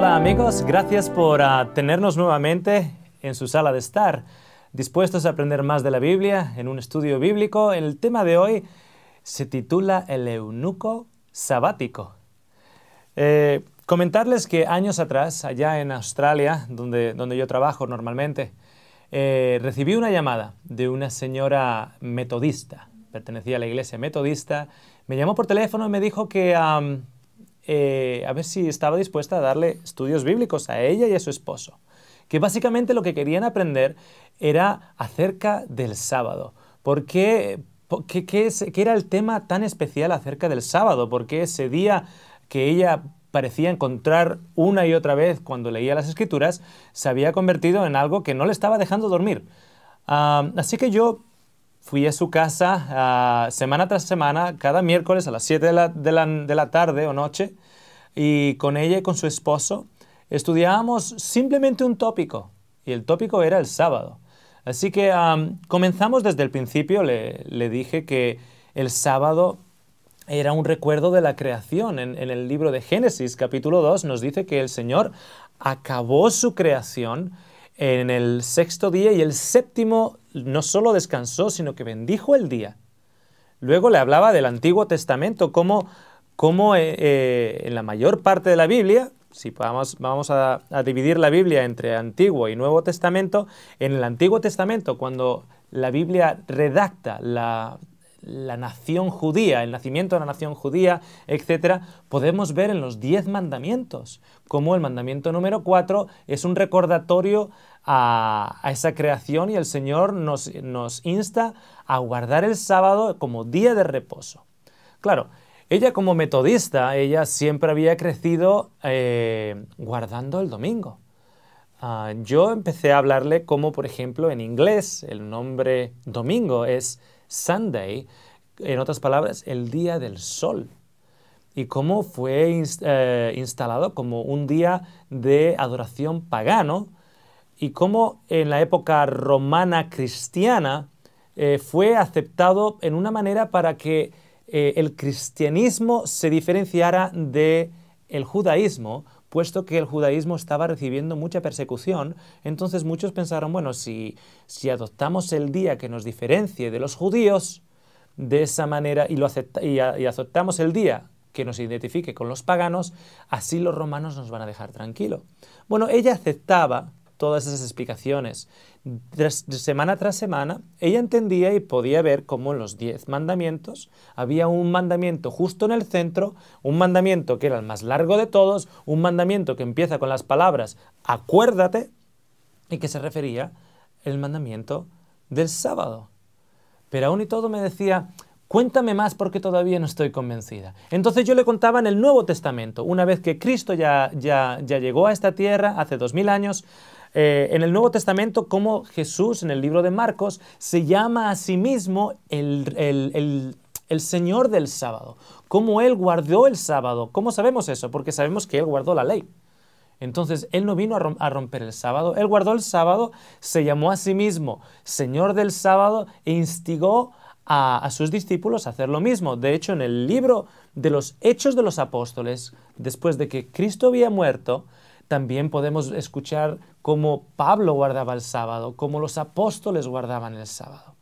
Hola amigos, gracias por ah, tenernos nuevamente en su sala de estar, dispuestos a aprender más de la Biblia en un estudio bíblico. El tema de hoy se titula El eunuco sabático. Eh, comentarles que años atrás, allá en Australia, donde, donde yo trabajo normalmente, eh, recibí una llamada de una señora metodista, pertenecía a la iglesia metodista, me llamó por teléfono y me dijo que... Eh, a ver si estaba dispuesta a darle estudios bíblicos a ella y a su esposo, que básicamente lo que querían aprender era acerca del sábado. ¿Por qué, qué, era el tema tan especial acerca del sábado? Porque ese día que ella parecía encontrar una y otra vez cuando leía las escrituras, se había convertido en algo que no le estaba dejando dormir. Ah, así que yo fui a su casa ah, semana tras semana, cada miércoles a las 7 de la, tarde o noche, y con ella y con su esposo estudiábamos simplemente un tópico, y el tópico era el sábado. Así que comenzamos desde el principio, le, dije que el sábado era un recuerdo de la creación. En, el libro de Génesis capítulo 2 nos dice que el Señor acabó su creación en el sexto día y el séptimo no solo descansó, sino que bendijo el día. Luego le hablaba del Antiguo Testamento, como, eh, eh, en la mayor parte de la Biblia, si vamos, a, dividir la Biblia entre Antiguo y Nuevo Testamento, en el Antiguo Testamento, cuando la Biblia redacta la, la nación judía, el nacimiento de la nación judía, etc., podemos ver en los diez mandamientos, como el mandamiento número cuatro es un recordatorio a, esa creación y el Señor nos, insta a guardar el sábado como día de reposo. Claro, ella como metodista, ella siempre había crecido eh, guardando el domingo. Ah, yo empecé a hablarle cómo, por ejemplo, en inglés, el nombre domingo es Sunday, en otras palabras, el día del sol. Y cómo fue eh, instalado como un día de adoración pagano y cómo en la época romana cristiana eh, fue aceptado en una manera para que eh, el cristianismo se diferenciara de el judaísmo, puesto que el judaísmo estaba recibiendo mucha persecución, entonces muchos pensaron, bueno, si, adoptamos el día que nos diferencie de los judíos, de esa manera, y, lo y, aceptamos el día que nos identifique con los paganos, así los romanos nos van a dejar tranquilo. Bueno, ella aceptaba todas esas explicaciones. semana tras semana, ella entendía y podía ver cómo en los diez mandamientos había un mandamiento justo en el centro, un mandamiento que era el más largo de todos, un mandamiento que empieza con las palabras acuérdate y que se refería el mandamiento del sábado. Pero aún y todo me decía, Cuéntame más porque todavía no estoy convencida. Entonces yo le contaba en el Nuevo Testamento, una vez que Cristo ya, ya, ya llegó a esta tierra hace dos mil años, eh, en el Nuevo Testamento como Jesús en el libro de Marcos se llama a sí mismo el, Señor del sábado, cómo Él guardó el sábado. ¿Cómo sabemos eso? Porque sabemos que Él guardó la ley. Entonces, Él no vino a, romper el sábado, Él guardó el sábado, se llamó a sí mismo Señor del sábado e instigó a, sus discípulos a hacer lo mismo. De hecho, en el libro de los Hechos de los Apóstoles, después de que Cristo había muerto, también podemos escuchar cómo Pablo guardaba el sábado, cómo los apóstoles guardaban el sábado.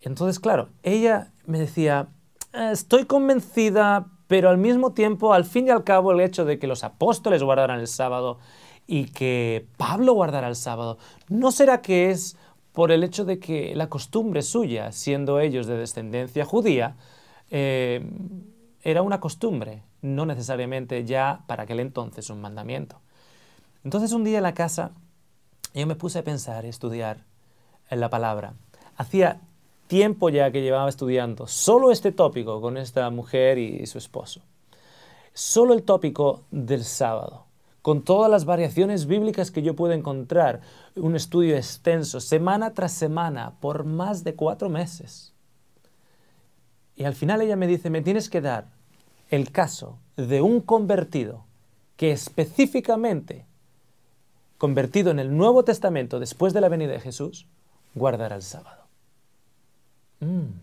Entonces, claro, ella me decía, eh, estoy convencida, pero al mismo tiempo, al fin y al cabo, el hecho de que los apóstoles guardaran el sábado y que Pablo guardara el sábado, ¿no será que es por el hecho de que la costumbre suya, siendo ellos de descendencia judía, eh, era una costumbre, no necesariamente ya para aquel entonces un mandamiento? Entonces un día en la casa yo me puse a pensar, a estudiar en la palabra. Hacía tiempo ya que llevaba estudiando solo este tópico con esta mujer y su esposo. Solo el tópico del sábado, con todas las variaciones bíblicas que yo pude encontrar, un estudio extenso, semana tras semana, por más de cuatro meses. Y al final ella me dice, me tienes que dar el caso de un convertido que específicamente convertido en el Nuevo Testamento después de la venida de Jesús, guardará el sábado. Mm.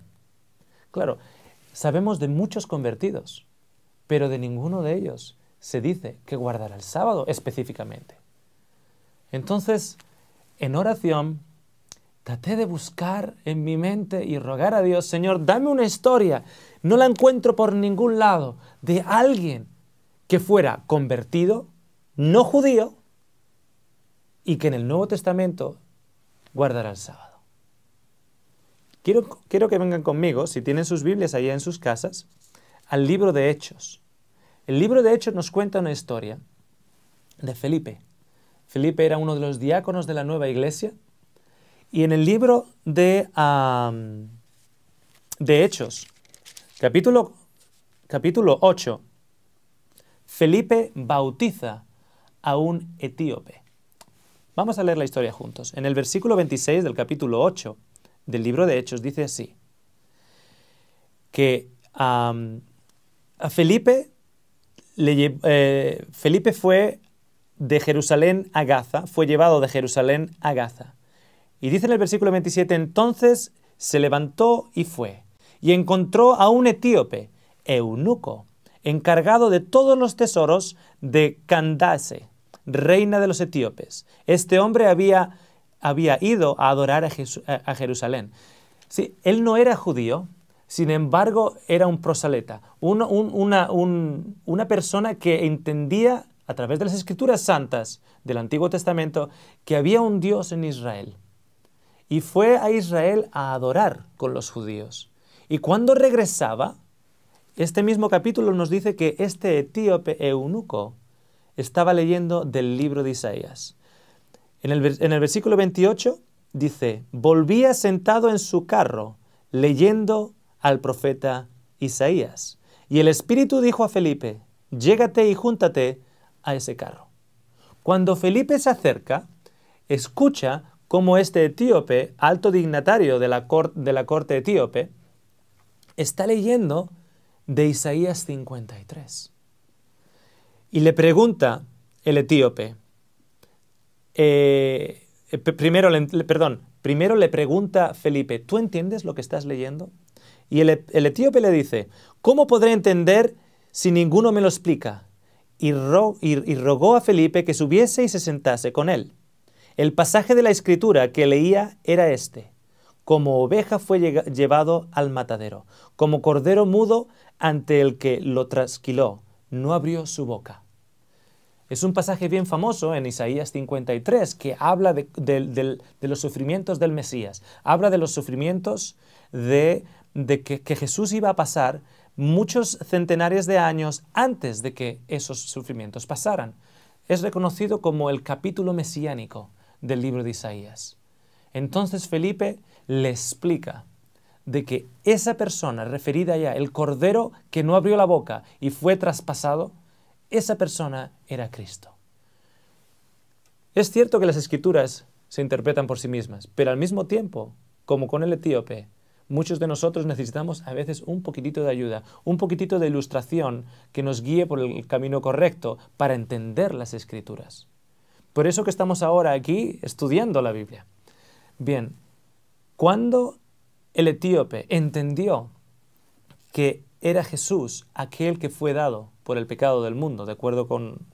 Claro, sabemos de muchos convertidos, pero de ninguno de ellos se dice que guardará el sábado específicamente. Entonces, en oración, traté de buscar en mi mente y rogar a Dios, Señor, dame una historia, no la encuentro por ningún lado, de alguien que fuera convertido, no judío, y que en el Nuevo Testamento guardará el sábado. Quiero, quiero que vengan conmigo, si tienen sus Biblias allá en sus casas, al libro de Hechos. El libro de Hechos nos cuenta una historia de Felipe. Felipe era uno de los diáconos de la nueva iglesia y en el libro de, de Hechos, capítulo, capítulo 8, Felipe bautiza a un etíope. Vamos a leer la historia juntos. En el versículo 26 del capítulo 8 del libro de Hechos dice así, que a Felipe, eh, Felipe fue de Jerusalén a Gaza, fue llevado de Jerusalén a Gaza. Y dice en el versículo 27, entonces se levantó y fue, y encontró a un etíope, eunuco, encargado de todos los tesoros de Candace, reina de los etíopes. Este hombre había, ido a adorar a, Jerusalén. Sí, él no era judío, sin embargo, era un prosaleta, una, una, persona que entendía a través de las escrituras santas del Antiguo Testamento que había un Dios en Israel. Y fue a Israel a adorar con los judíos. Y cuando regresaba, este mismo capítulo nos dice que este etíope eunuco estaba leyendo del libro de Isaías. En el, versículo 28 dice, volvía sentado en su carro leyendo al profeta Isaías. Y el Espíritu dijo a Felipe, llégate y júntate a ese carro. Cuando Felipe se acerca, escucha cómo este etíope, alto dignatario de la, de la corte etíope, está leyendo de Isaías 53. Y le pregunta el etíope, eh, eh, primero, le, perdón, primero le pregunta Felipe, ¿tú entiendes lo que estás leyendo? Y el, etíope le dice, ¿cómo podré entender si ninguno me lo explica? y rogó a Felipe que subiese y se sentase con él. El pasaje de la escritura que leía era este. Como oveja fue llevado al matadero, como cordero mudo ante el que lo trasquiló no abrió su boca. Es un pasaje bien famoso en Isaías 53 que habla de, los sufrimientos del Mesías, habla de los sufrimientos de, que Jesús iba a pasar muchos centenares de años antes de que esos sufrimientos pasaran. Es reconocido como el capítulo mesiánico del libro de Isaías. Entonces Felipe le explica de que esa persona referida ya, el cordero que no abrió la boca y fue traspasado, esa persona era Cristo. Es cierto que las escrituras se interpretan por sí mismas, pero al mismo tiempo, como con el etíope, muchos de nosotros necesitamos a veces un poquitito de ayuda, un poquitito de ilustración que nos guíe por el camino correcto para entender las escrituras. Por eso que estamos ahora aquí estudiando la Biblia. Bien, ¿cuándo el etíope entendió que era Jesús aquel que fue dado por el pecado del mundo, de acuerdo con,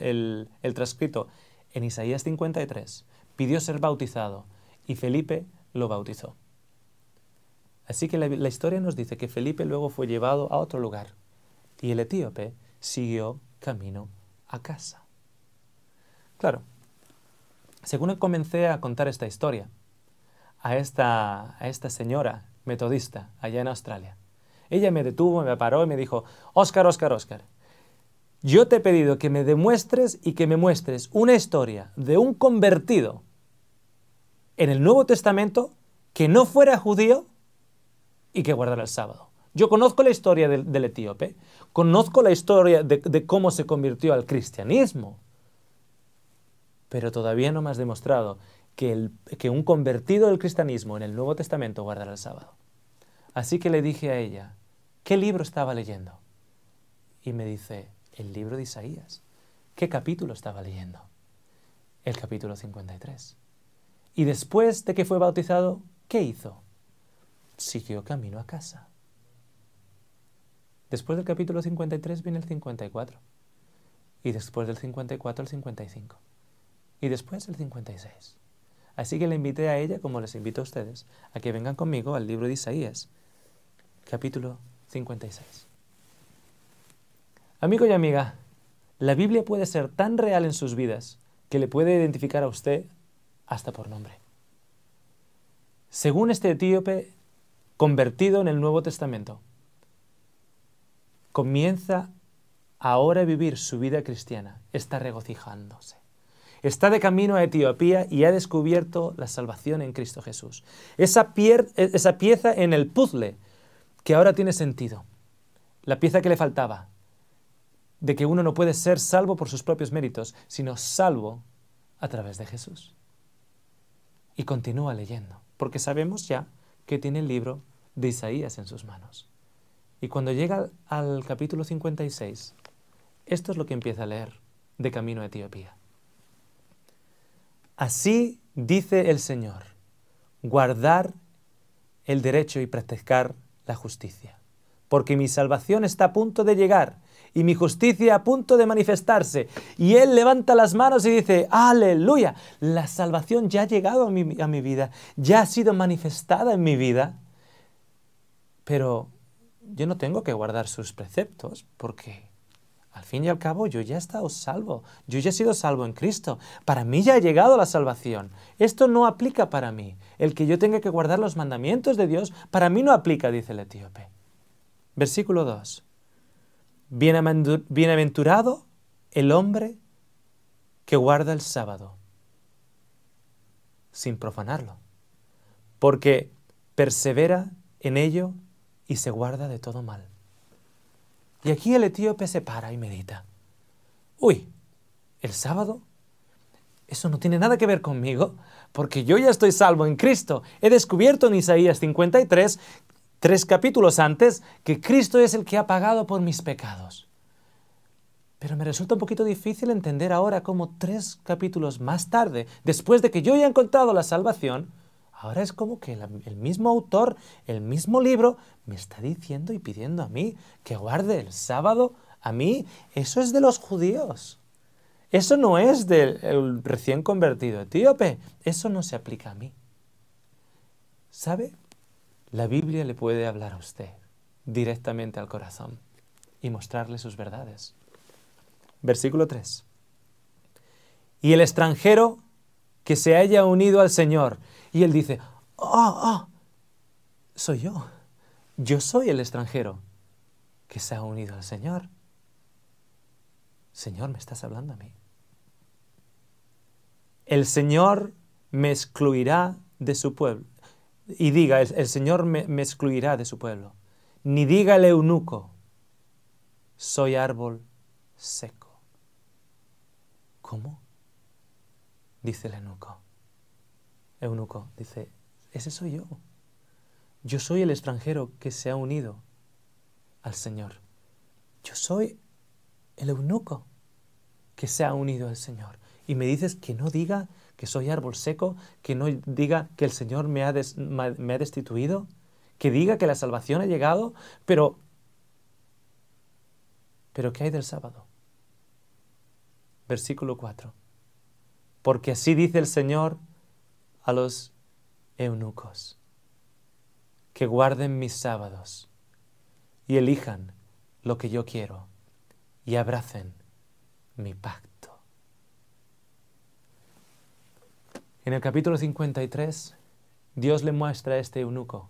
el, el transcrito en Isaías 53, pidió ser bautizado y Felipe lo bautizó. Así que la, historia nos dice que Felipe luego fue llevado a otro lugar y el etíope siguió camino a casa. Claro, según comencé a contar esta historia, a esta, a esta señora metodista allá en Australia. Ella me detuvo, me paró y me dijo, Óscar, Óscar, Óscar, yo te he pedido que me demuestres y que me muestres una historia de un convertido en el Nuevo Testamento que no fuera judío y que guardara el sábado. Yo conozco la historia del, etíope, conozco la historia de, de cómo se convirtió al cristianismo, pero todavía no me has demostrado que, un convertido del cristianismo en el Nuevo Testamento guardará el sábado. Así que le dije a ella, ¿qué libro estaba leyendo? Y me dice, el libro de Isaías. ¿Qué capítulo estaba leyendo? El capítulo 53. Y después de que fue bautizado, ¿qué hizo? Siguió camino a casa. Después del capítulo 53 viene el 54. Y después del 54 el 55. Y después el 56. Así que le invité a ella, como les invito a ustedes, a que vengan conmigo al libro de Isaías, capítulo 56. Amigo y amiga, la Biblia puede ser tan real en sus vidas que le puede identificar a usted hasta por nombre. Según este etíope convertido en el Nuevo Testamento, comienza ahora a vivir su vida cristiana, está regocijándose está de camino a Etiopía y ha descubierto la salvación en Cristo Jesús. Esa, pieza en el puzzle que ahora tiene sentido, la pieza que le faltaba, de que uno no puede ser salvo por sus propios méritos, sino salvo a través de Jesús. Y continúa leyendo, porque sabemos ya que tiene el libro de Isaías en sus manos. Y cuando llega al capítulo 56, esto es lo que empieza a leer de camino a Etiopía. Así dice el Señor, guardar el derecho y practicar la justicia, porque mi salvación está a punto de llegar y mi justicia a punto de manifestarse. Y Él levanta las manos y dice, aleluya, la salvación ya ha llegado a mi, a mi vida, ya ha sido manifestada en mi vida, pero yo no tengo que guardar sus preceptos porque al fin y al cabo, yo ya he estado salvo, yo ya he sido salvo en Cristo, para mí ya ha llegado la salvación. Esto no aplica para mí. El que yo tenga que guardar los mandamientos de Dios, para mí no aplica, dice el etíope. Versículo 2. Bienaventurado el hombre que guarda el sábado, sin profanarlo, porque persevera en ello y se guarda de todo mal. Y aquí el etíope se para y medita. Uy, el sábado, eso no tiene nada que ver conmigo, porque yo ya estoy salvo en Cristo. He descubierto en Isaías 53, tres capítulos antes, que Cristo es el que ha pagado por mis pecados. Pero me resulta un poquito difícil entender ahora cómo tres capítulos más tarde, después de que yo haya encontrado la salvación, Ahora es como que el, mismo autor, el mismo libro, me está diciendo y pidiendo a mí que guarde el sábado a mí. Eso es de los judíos. Eso no es del recién convertido etíope. Eso no se aplica a mí. ¿Sabe? La Biblia le puede hablar a usted directamente al corazón y mostrarle sus verdades. Versículo 3. Y el extranjero que se haya unido al Señor. Y él dice, oh, oh, soy yo. Yo soy el extranjero que se ha unido al Señor. Señor, me estás hablando a mí. El Señor me excluirá de su pueblo. Y diga, el, Señor me, me excluirá de su pueblo. Ni diga el eunuco, soy árbol seco. ¿Cómo? dice el eunuco. Eunuco dice, ese soy yo. Yo soy el extranjero que se ha unido al Señor. Yo soy el eunuco que se ha unido al Señor. Y me dices que no diga que soy árbol seco, que no diga que el Señor me ha, me destituido, que diga que la salvación ha llegado, pero... Pero ¿qué hay del sábado? Versículo 4 porque así dice el Señor a los eunucos, que guarden mis sábados y elijan lo que yo quiero y abracen mi pacto. En el capítulo 53, Dios le muestra a este eunuco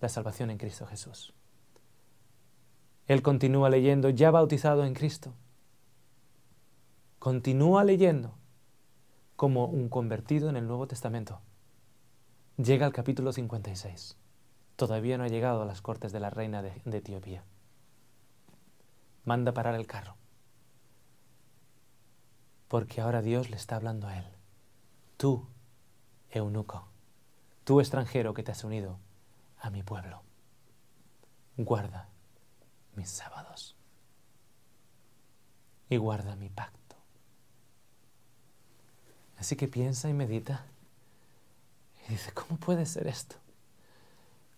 la salvación en Cristo Jesús. Él continúa leyendo, ya bautizado en Cristo. Continúa leyendo como un convertido en el Nuevo Testamento. Llega al capítulo 56. Todavía no ha llegado a las cortes de la reina de, de Etiopía. Manda parar el carro. Porque ahora Dios le está hablando a él. Tú, eunuco, tú extranjero que te has unido a mi pueblo, guarda mis sábados y guarda mi pacto. Así que piensa y medita. Y dice, ¿cómo puede ser esto?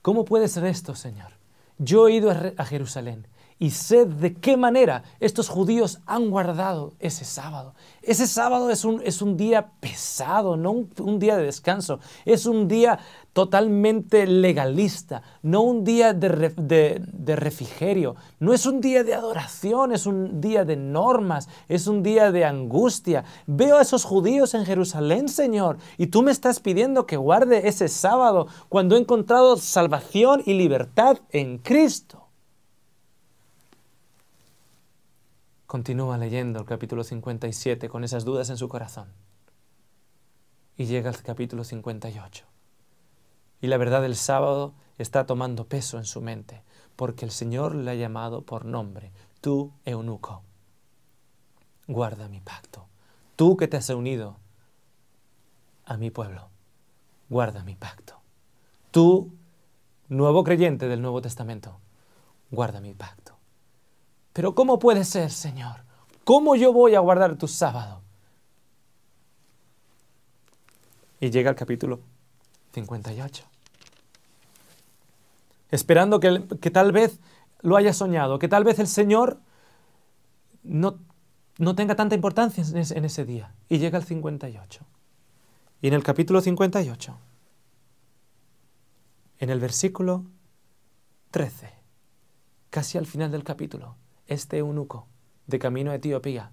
¿Cómo puede ser esto, Señor? Yo he ido a, Jerusalén y sé de qué manera estos judíos han guardado ese sábado. Ese sábado es un, es un día pesado, no un, un, día de descanso. Es un día totalmente legalista, no un día de, refrigerio, no es un día de adoración, es un día de normas, es un día de angustia. Veo a esos judíos en Jerusalén, Señor, y tú me estás pidiendo que guarde ese sábado cuando he encontrado salvación y libertad en Cristo. Continúa leyendo el capítulo 57 con esas dudas en su corazón. Y llega al capítulo 58 y la verdad del sábado está tomando peso en su mente, porque el Señor le ha llamado por nombre, tú, eunuco, guarda mi pacto, tú que te has unido a mi pueblo, guarda mi pacto, tú, nuevo creyente del Nuevo Testamento, guarda mi pacto. Pero ¿cómo puede ser, Señor? ¿Cómo yo voy a guardar tu sábado? Y llega el capítulo 58 esperando que, tal vez lo haya soñado, que tal vez el Señor no, tenga tanta importancia en ese, en ese día. Y llega al 58. Y en el capítulo 58, en el versículo 13, casi al final del capítulo, este eunuco de camino a Etiopía,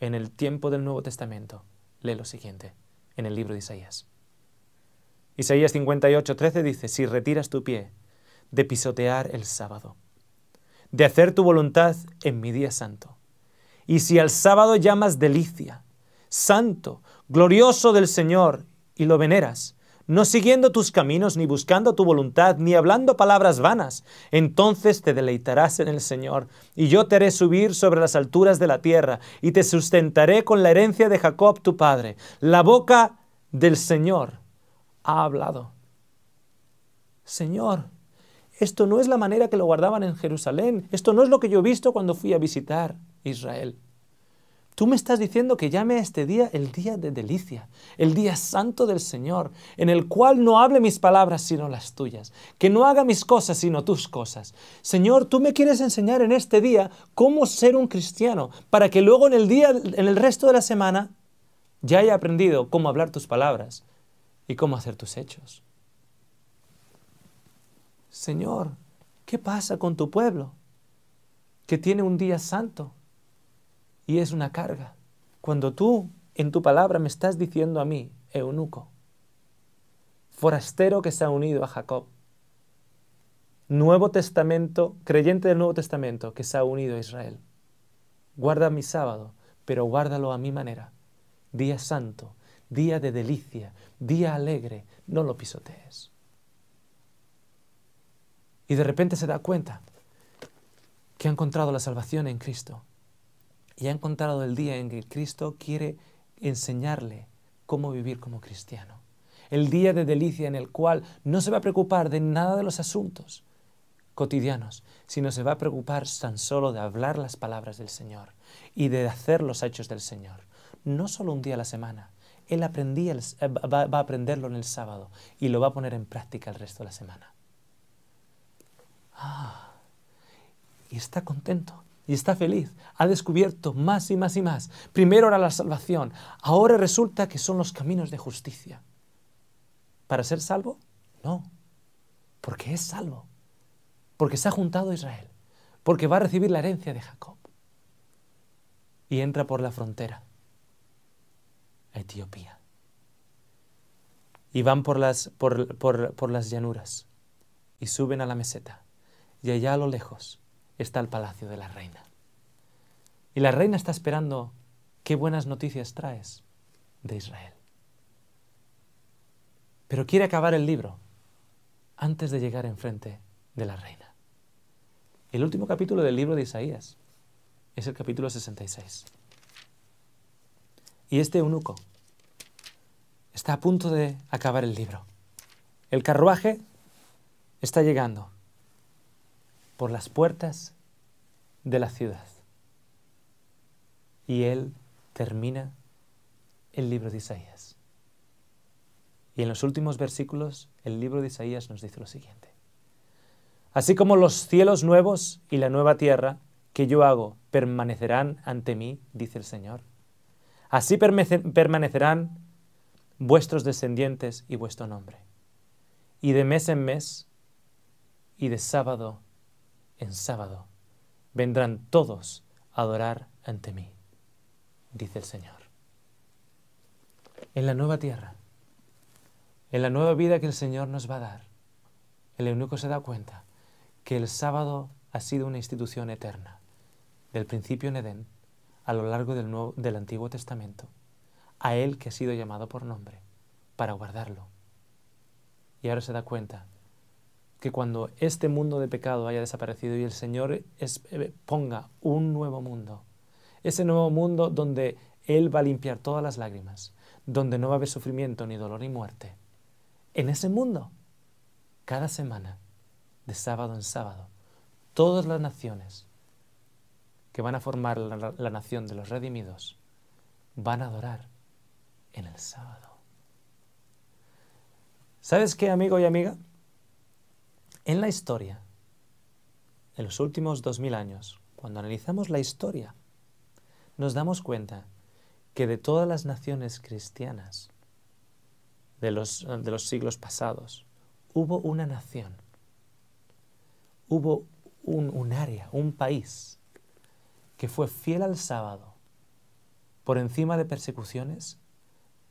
en el tiempo del Nuevo Testamento, lee lo siguiente en el libro de Isaías. Isaías 58, 13 dice, si retiras tu pie de pisotear el sábado, de hacer tu voluntad en mi día santo. Y si al sábado llamas delicia, santo, glorioso del Señor, y lo veneras, no siguiendo tus caminos, ni buscando tu voluntad, ni hablando palabras vanas, entonces te deleitarás en el Señor, y yo te haré subir sobre las alturas de la tierra, y te sustentaré con la herencia de Jacob tu padre. La boca del Señor ha hablado. Señor, esto no es la manera que lo guardaban en Jerusalén. Esto no es lo que yo he visto cuando fui a visitar Israel. Tú me estás diciendo que llame a este día el día de delicia, el día santo del Señor, en el cual no hable mis palabras sino las tuyas, que no haga mis cosas sino tus cosas. Señor, tú me quieres enseñar en este día cómo ser un cristiano, para que luego en el día en el resto de la semana ya haya aprendido cómo hablar tus palabras y cómo hacer tus hechos. Señor, ¿qué pasa con tu pueblo? Que tiene un día santo y es una carga. Cuando tú en tu palabra me estás diciendo a mí, eunuco, forastero que se ha unido a Jacob, Nuevo Testamento, creyente del Nuevo Testamento que se ha unido a Israel. Guarda mi sábado, pero guárdalo a mi manera. Día santo, día de delicia, día alegre, no lo pisotees. Y de repente se da cuenta que ha encontrado la salvación en Cristo. Y ha encontrado el día en que Cristo quiere enseñarle cómo vivir como cristiano. El día de delicia en el cual no se va a preocupar de nada de los asuntos cotidianos, sino se va a preocupar tan solo de hablar las palabras del Señor y de hacer los hechos del Señor. No solo un día a la semana, él eh, va a aprenderlo en el sábado y lo va a poner en práctica el resto de la semana y está contento y está feliz. Ha descubierto más y más y más. Primero era la salvación, ahora resulta que son los caminos de justicia. ¿Para ser salvo? No, porque es salvo, porque se ha juntado Israel, porque va a recibir la herencia de Jacob. Y entra por la frontera Etiopía. Y van por las, por las llanuras y suben a la meseta y allá a lo lejos está el palacio de la reina. Y la reina está esperando qué buenas noticias traes de Israel. Pero quiere acabar el libro antes de llegar enfrente de la reina. El último capítulo del libro de Isaías es el capítulo 66. Y este eunuco está a punto de acabar el libro. El carruaje está llegando por las puertas de la ciudad. Y él termina el libro de Isaías. Y en los últimos versículos, el libro de Isaías nos dice lo siguiente. Así como los cielos nuevos y la nueva tierra que yo hago permanecerán ante mí, dice el Señor, así permanecerán vuestros descendientes y vuestro nombre. Y de mes en mes y de sábado en sábado, vendrán todos a adorar ante mí, dice el Señor. En la nueva tierra, en la nueva vida que el Señor nos va a dar, el eunuco se da cuenta que el sábado ha sido una institución eterna, del principio en Edén, a lo largo del, del Antiguo Testamento, a él que ha sido llamado por nombre, para guardarlo. Y ahora se da cuenta que cuando este mundo de pecado haya desaparecido y el Señor eh, ponga un nuevo mundo, ese nuevo mundo donde Él va a limpiar todas las lágrimas, donde no va a haber sufrimiento, ni dolor, ni muerte. En ese mundo, cada semana, de sábado en sábado, todas las naciones que van a formar la, la nación de los redimidos van a adorar en el sábado. ¿Sabes qué, amigo y amiga? En la historia, en los últimos 2000 años, cuando analizamos la historia, nos damos cuenta que de todas las naciones cristianas de los, siglos pasados, hubo una nación, hubo un área, un país que fue fiel al sábado, por encima de persecuciones,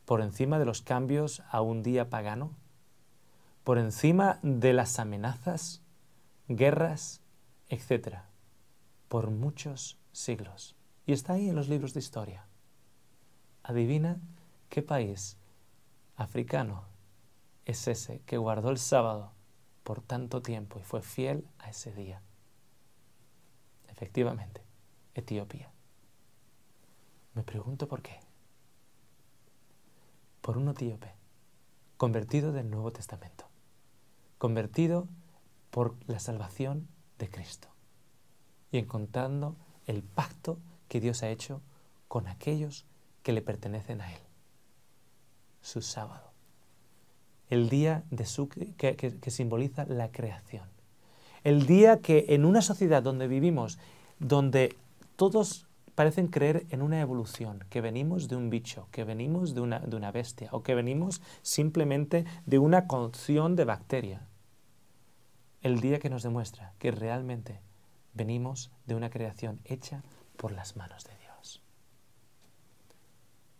por encima de los cambios a un día pagano, por encima de las amenazas, guerras, etc., por muchos siglos. Y está ahí en los libros de historia. Adivina qué país africano es ese que guardó el sábado por tanto tiempo y fue fiel a ese día. Efectivamente, Etiopía. Me pregunto por qué. Por un etíope convertido del Nuevo Testamento convertido por la salvación de Cristo y encontrando el pacto que Dios ha hecho con aquellos que le pertenecen a Él. Su sábado, el día de su, que, simboliza la creación, el día que en una sociedad donde vivimos, donde todos parecen creer en una evolución, que venimos de un bicho, que venimos de una, de una bestia o que venimos simplemente de una conción de bacterias, el día que nos demuestra que realmente venimos de una creación hecha por las manos de Dios.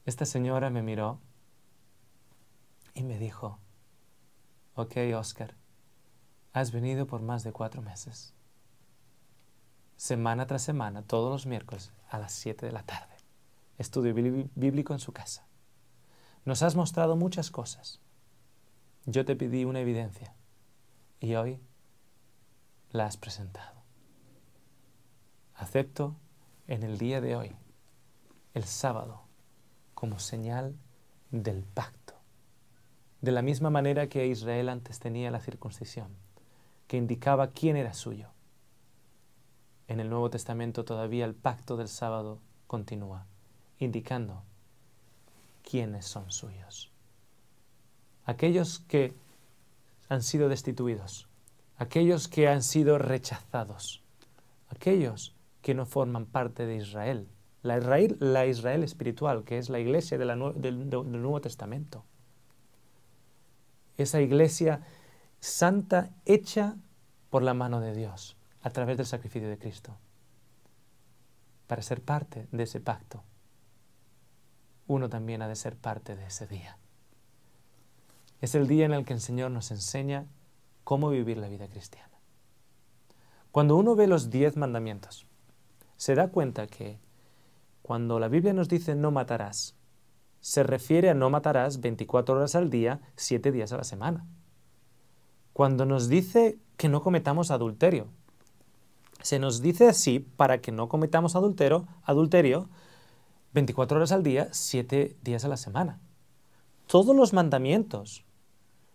Esta señora me miró y me dijo, ok Oscar, has venido por más de cuatro meses, semana tras semana, todos los miércoles a las siete de la tarde, estudio bíblico en su casa. Nos has mostrado muchas cosas. Yo te pedí una evidencia y hoy la has presentado. Acepto en el día de hoy, el sábado, como señal del pacto. De la misma manera que Israel antes tenía la circuncisión, que indicaba quién era suyo. En el Nuevo Testamento todavía el pacto del sábado continúa, indicando quiénes son suyos. Aquellos que han sido destituidos, aquellos que han sido rechazados, aquellos que no forman parte de Israel, la Israel, espiritual, que es la iglesia del Nuevo Testamento. Esa iglesia santa hecha por la mano de Dios a través del sacrificio de Cristo, para ser parte de ese pacto. Uno también ha de ser parte de ese día. Es el día en el que el Señor nos enseña cómo vivir la vida cristiana. Cuando uno ve los diez mandamientos, se da cuenta que cuando la Biblia nos dice no matarás, se refiere a no matarás 24 horas al día, 7 días a la semana. Cuando nos dice que no cometamos adulterio, se nos dice así para que no cometamos adulterio 24 horas al día, 7 días a la semana. Todos los mandamientos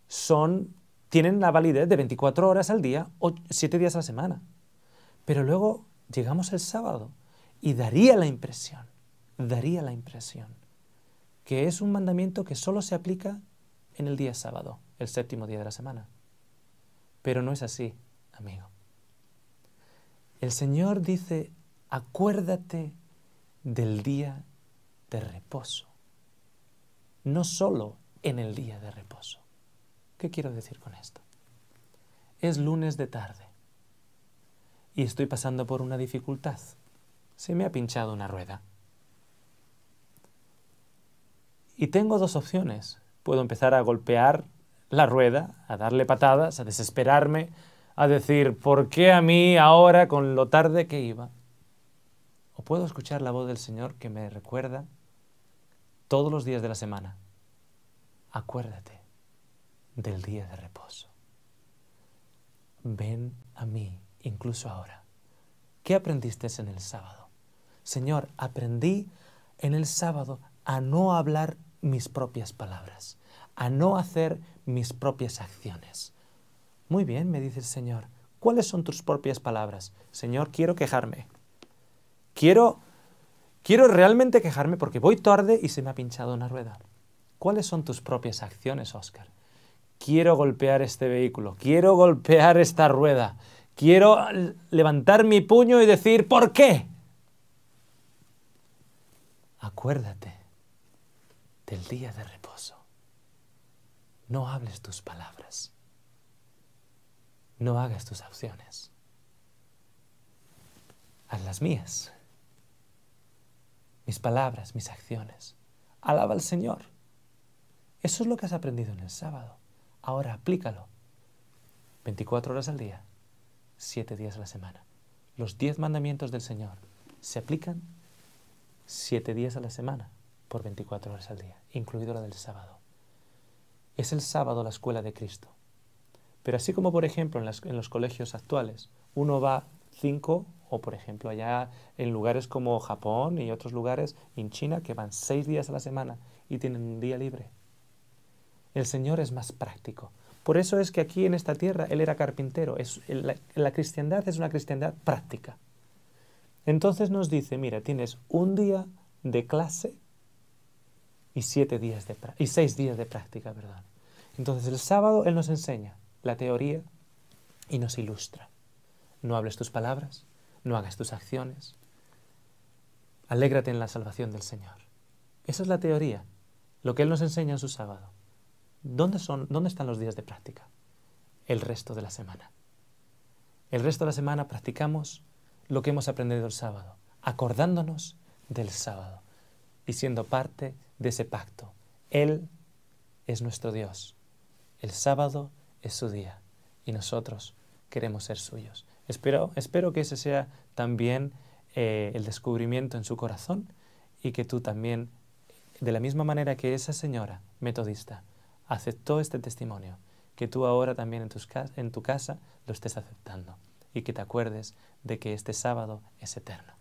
son tienen la validez de 24 horas al día o 7 días a la semana. Pero luego llegamos el sábado y daría la impresión, daría la impresión que es un mandamiento que solo se aplica en el día sábado, el séptimo día de la semana. Pero no es así, amigo. El Señor dice, acuérdate del día de reposo, no solo en el día de reposo. ¿Qué quiero decir con esto? Es lunes de tarde y estoy pasando por una dificultad. Se me ha pinchado una rueda. Y tengo dos opciones. Puedo empezar a golpear la rueda, a darle patadas, a desesperarme, a decir, ¿por qué a mí ahora con lo tarde que iba? O puedo escuchar la voz del Señor que me recuerda todos los días de la semana. Acuérdate del día de reposo. Ven a mí, incluso ahora. ¿Qué aprendiste en el sábado? Señor, aprendí en el sábado a no hablar mis propias palabras, a no hacer mis propias acciones. Muy bien, me dice el Señor, ¿cuáles son tus propias palabras? Señor, quiero quejarme. Quiero quiero realmente quejarme porque voy tarde y se me ha pinchado una rueda. ¿Cuáles son tus propias acciones, Oscar? quiero golpear este vehículo, quiero golpear esta rueda, quiero levantar mi puño y decir, ¿por qué? Acuérdate del día de reposo. No hables tus palabras. No hagas tus acciones. Haz las mías. Mis palabras, mis acciones. Alaba al Señor. Eso es lo que has aprendido en el sábado. Ahora aplícalo. 24 horas al día, 7 días a la semana. Los 10 mandamientos del Señor se aplican 7 días a la semana por 24 horas al día, incluido la del sábado. Es el sábado la escuela de Cristo. Pero así como, por ejemplo, en, los colegios actuales, uno va 5 o por ejemplo allá en lugares como Japón y otros lugares en China que van seis días a la semana y tienen un día libre. El Señor es más práctico. Por eso es que aquí en esta tierra Él era carpintero. Es, la, cristiandad es una cristiandad práctica. Entonces nos dice, mira, tienes un día de clase y, siete días de, y seis días de práctica. verdad Entonces el sábado Él nos enseña la teoría y nos ilustra. No hables tus palabras, no hagas tus acciones. Alégrate en la salvación del Señor. Esa es la teoría, lo que Él nos enseña en su sábado. ¿dónde, están los días de práctica? El resto de la semana. El resto de la semana practicamos lo que hemos aprendido el sábado, acordándonos del sábado y siendo parte de ese pacto. Él es nuestro Dios. El sábado es su día y nosotros queremos ser suyos. Espero, espero que ese sea también eh, el descubrimiento en su corazón y que tú también, de la misma manera que esa señora metodista, aceptó este testimonio, que tú ahora también en, en tu casa lo estés aceptando y que te acuerdes de que este sábado es eterno.